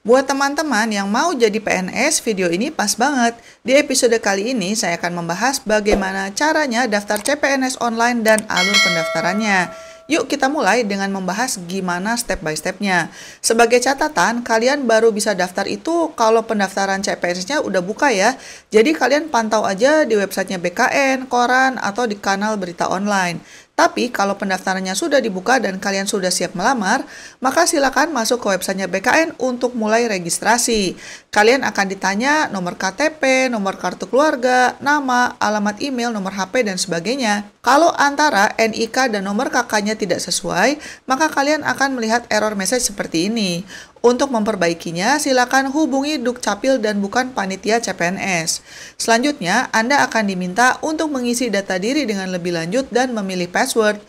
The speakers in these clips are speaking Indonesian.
Buat teman-teman yang mau jadi PNS, video ini pas banget. Di episode kali ini, saya akan membahas bagaimana caranya daftar CPNS online dan alur pendaftarannya. Yuk kita mulai dengan membahas gimana step by stepnya. Sebagai catatan, kalian baru bisa daftar itu kalau pendaftaran CPNS-nya udah buka ya. Jadi kalian pantau aja di websitenya BKN, koran, atau di kanal berita online. Tapi kalau pendaftarannya sudah dibuka dan kalian sudah siap melamar, maka silakan masuk ke websitenya BKN untuk mulai registrasi. Kalian akan ditanya nomor KTP, nomor kartu keluarga, nama, alamat email, nomor HP, dan sebagainya. Kalau antara NIK dan nomor kakaknya tidak sesuai, maka kalian akan melihat error message seperti ini. Untuk memperbaikinya, silakan hubungi Dukcapil dan bukan panitia CPNS. Selanjutnya, Anda akan diminta untuk mengisi data diri dengan lebih lanjut dan memilih password.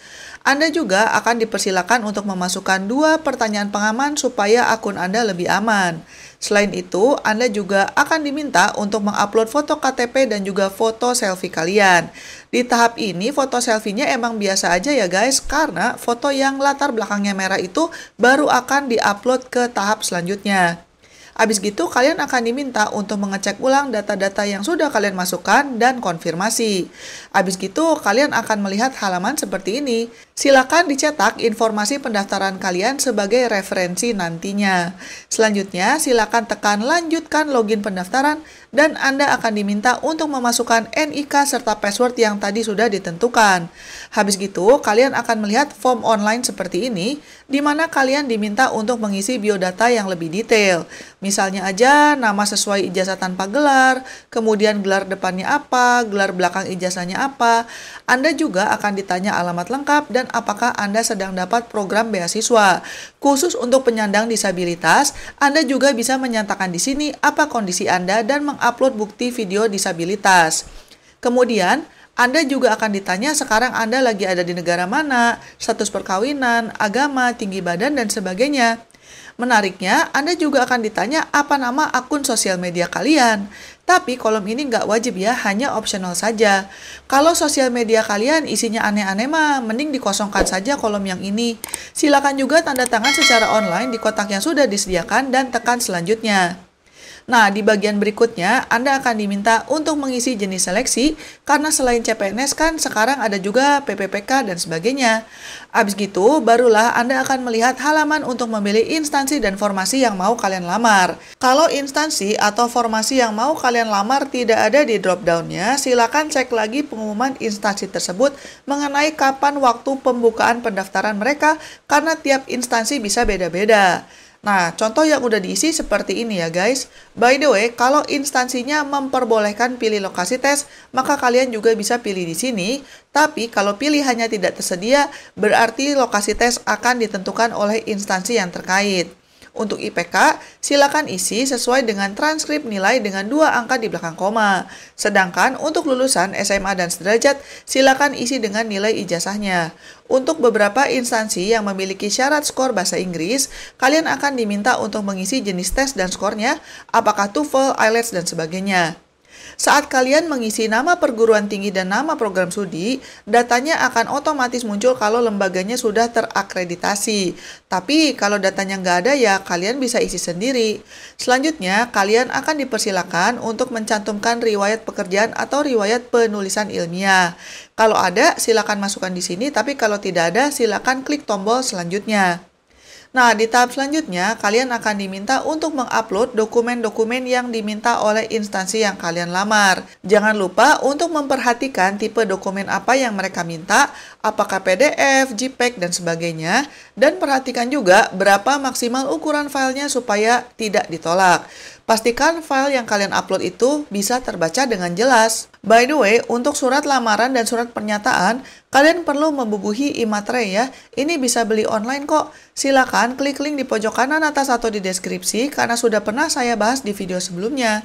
Anda juga akan dipersilakan untuk memasukkan dua pertanyaan pengaman supaya akun Anda lebih aman. Selain itu, Anda juga akan diminta untuk mengupload foto KTP dan juga foto selfie kalian. Di tahap ini, foto selfie-nya emang biasa aja ya guys, karena foto yang latar belakangnya merah itu baru akan diupload ke tahap selanjutnya. Abis gitu, kalian akan diminta untuk mengecek ulang data-data yang sudah kalian masukkan dan konfirmasi. Abis gitu, kalian akan melihat halaman seperti ini. Silakan dicetak informasi pendaftaran kalian sebagai referensi nantinya. Selanjutnya, silakan tekan lanjutkan login pendaftaran dan Anda akan diminta untuk memasukkan NIK serta password yang tadi sudah ditentukan. Habis gitu, kalian akan melihat form online seperti ini di mana kalian diminta untuk mengisi biodata yang lebih detail. Misalnya aja nama sesuai ijazah tanpa gelar, kemudian gelar depannya apa, gelar belakang ijazahnya apa. Anda juga akan ditanya alamat lengkap dan dan apakah Anda sedang dapat program beasiswa. Khusus untuk penyandang disabilitas, Anda juga bisa menyatakan di sini apa kondisi Anda dan mengupload bukti video disabilitas. Kemudian, anda juga akan ditanya sekarang Anda lagi ada di negara mana, status perkawinan, agama, tinggi badan, dan sebagainya. Menariknya, Anda juga akan ditanya apa nama akun sosial media kalian. Tapi kolom ini nggak wajib ya, hanya opsional saja. Kalau sosial media kalian isinya aneh-aneh mah, mending dikosongkan saja kolom yang ini. Silakan juga tanda tangan secara online di kotak yang sudah disediakan dan tekan selanjutnya. Nah, di bagian berikutnya, Anda akan diminta untuk mengisi jenis seleksi, karena selain CPNS kan sekarang ada juga PPPK dan sebagainya. Abis gitu, barulah Anda akan melihat halaman untuk memilih instansi dan formasi yang mau kalian lamar. Kalau instansi atau formasi yang mau kalian lamar tidak ada di drop-downnya, silakan cek lagi pengumuman instansi tersebut mengenai kapan waktu pembukaan pendaftaran mereka, karena tiap instansi bisa beda-beda. Nah, contoh yang udah diisi seperti ini ya guys. By the way, kalau instansinya memperbolehkan pilih lokasi tes, maka kalian juga bisa pilih di sini. Tapi kalau pilihannya tidak tersedia, berarti lokasi tes akan ditentukan oleh instansi yang terkait. Untuk IPK, silakan isi sesuai dengan transkrip nilai dengan dua angka di belakang koma. Sedangkan untuk lulusan SMA dan sederajat, silakan isi dengan nilai ijazahnya. Untuk beberapa instansi yang memiliki syarat skor bahasa Inggris, kalian akan diminta untuk mengisi jenis tes dan skornya, apakah TOEFL, IELTS, dan sebagainya. Saat kalian mengisi nama perguruan tinggi dan nama program studi, datanya akan otomatis muncul kalau lembaganya sudah terakreditasi. Tapi kalau datanya nggak ada ya kalian bisa isi sendiri. Selanjutnya, kalian akan dipersilakan untuk mencantumkan riwayat pekerjaan atau riwayat penulisan ilmiah. Kalau ada, silakan masukkan di sini, tapi kalau tidak ada, silakan klik tombol selanjutnya. Nah, di tahap selanjutnya, kalian akan diminta untuk mengupload dokumen-dokumen yang diminta oleh instansi yang kalian lamar. Jangan lupa untuk memperhatikan tipe dokumen apa yang mereka minta, apakah PDF, JPEG, dan sebagainya. Dan perhatikan juga berapa maksimal ukuran filenya supaya tidak ditolak. Pastikan file yang kalian upload itu bisa terbaca dengan jelas. By the way, untuk surat lamaran dan surat pernyataan, kalian perlu membubuhi imatre ya. Ini bisa beli online kok. Silakan klik link di pojok kanan atas atau di deskripsi karena sudah pernah saya bahas di video sebelumnya.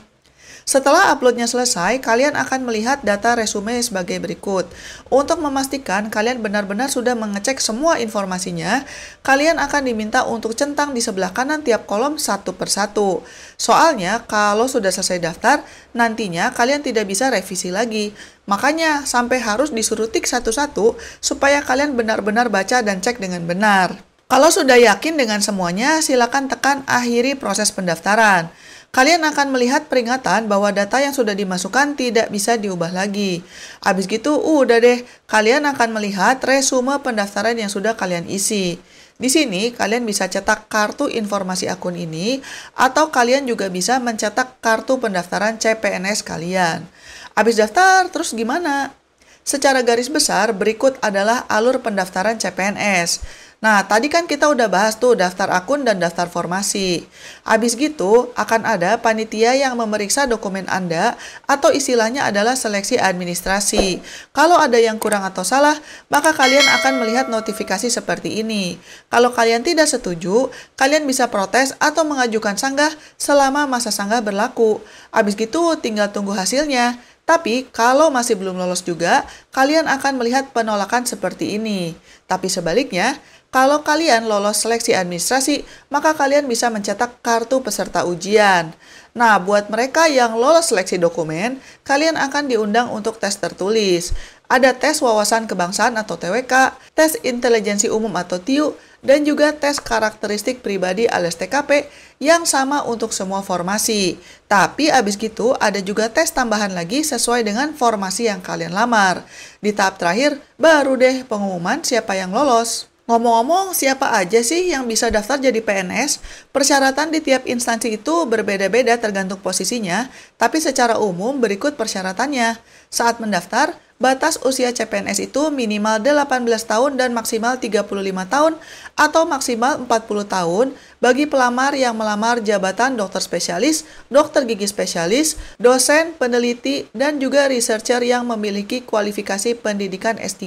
Setelah uploadnya selesai, kalian akan melihat data resume sebagai berikut. Untuk memastikan kalian benar-benar sudah mengecek semua informasinya, kalian akan diminta untuk centang di sebelah kanan tiap kolom satu persatu. Soalnya, kalau sudah selesai daftar, nantinya kalian tidak bisa revisi lagi. Makanya, sampai harus disuruh tik satu-satu supaya kalian benar-benar baca dan cek dengan benar. Kalau sudah yakin dengan semuanya, silakan tekan akhiri proses pendaftaran. Kalian akan melihat peringatan bahwa data yang sudah dimasukkan tidak bisa diubah lagi. Abis gitu, uh, udah deh, kalian akan melihat resume pendaftaran yang sudah kalian isi. Di sini, kalian bisa cetak kartu informasi akun ini, atau kalian juga bisa mencetak kartu pendaftaran CPNS kalian. Habis daftar, terus gimana? Secara garis besar, berikut adalah alur pendaftaran CPNS. Nah, tadi kan kita udah bahas tuh daftar akun dan daftar formasi. Abis gitu, akan ada panitia yang memeriksa dokumen Anda atau istilahnya adalah seleksi administrasi. Kalau ada yang kurang atau salah, maka kalian akan melihat notifikasi seperti ini. Kalau kalian tidak setuju, kalian bisa protes atau mengajukan sanggah selama masa sanggah berlaku. Abis gitu, tinggal tunggu hasilnya. Tapi kalau masih belum lolos juga, kalian akan melihat penolakan seperti ini. Tapi sebaliknya, kalau kalian lolos seleksi administrasi, maka kalian bisa mencetak kartu peserta ujian. Nah, buat mereka yang lolos seleksi dokumen, kalian akan diundang untuk tes tertulis. Ada tes wawasan kebangsaan atau TWK, tes intelijensi umum atau TIU, dan juga tes karakteristik pribadi alias TKP yang sama untuk semua formasi. Tapi abis gitu ada juga tes tambahan lagi sesuai dengan formasi yang kalian lamar. Di tahap terakhir, baru deh pengumuman siapa yang lolos. Ngomong-ngomong, siapa aja sih yang bisa daftar jadi PNS? Persyaratan di tiap instansi itu berbeda-beda tergantung posisinya, tapi secara umum berikut persyaratannya. Saat mendaftar, Batas usia CPNS itu minimal 18 tahun dan maksimal 35 tahun atau maksimal 40 tahun bagi pelamar yang melamar jabatan dokter spesialis, dokter gigi spesialis, dosen, peneliti, dan juga researcher yang memiliki kualifikasi pendidikan S3.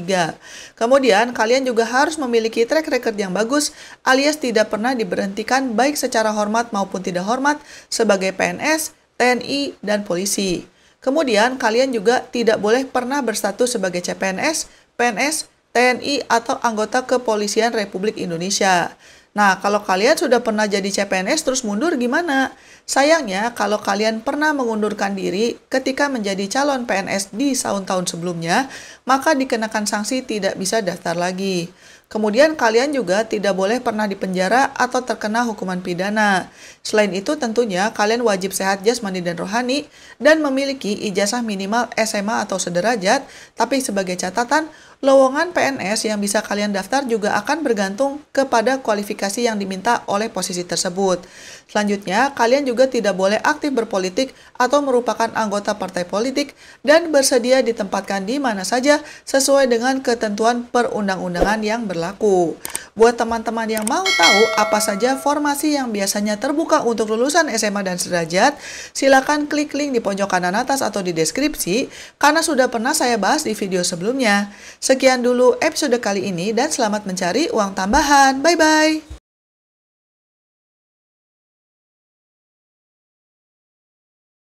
Kemudian, kalian juga harus memiliki track record yang bagus alias tidak pernah diberhentikan baik secara hormat maupun tidak hormat sebagai PNS, TNI, dan polisi. Kemudian kalian juga tidak boleh pernah berstatus sebagai CPNS, PNS, TNI atau anggota Kepolisian Republik Indonesia. Nah, kalau kalian sudah pernah jadi CPNS terus mundur gimana? Sayangnya, kalau kalian pernah mengundurkan diri ketika menjadi calon PNS di tahun-tahun sebelumnya, maka dikenakan sanksi tidak bisa daftar lagi. Kemudian kalian juga tidak boleh pernah dipenjara atau terkena hukuman pidana. Selain itu tentunya kalian wajib sehat jasmani dan rohani dan memiliki ijazah minimal SMA atau sederajat, tapi sebagai catatan Lowongan PNS yang bisa kalian daftar juga akan bergantung kepada kualifikasi yang diminta oleh posisi tersebut. Selanjutnya, kalian juga tidak boleh aktif berpolitik atau merupakan anggota partai politik dan bersedia ditempatkan di mana saja sesuai dengan ketentuan perundang-undangan yang berlaku. Buat teman-teman yang mau tahu apa saja formasi yang biasanya terbuka untuk lulusan SMA dan sederajat, silakan klik link di pojok kanan atas atau di deskripsi karena sudah pernah saya bahas di video sebelumnya. Sekian dulu episode kali ini dan selamat mencari uang tambahan. Bye bye.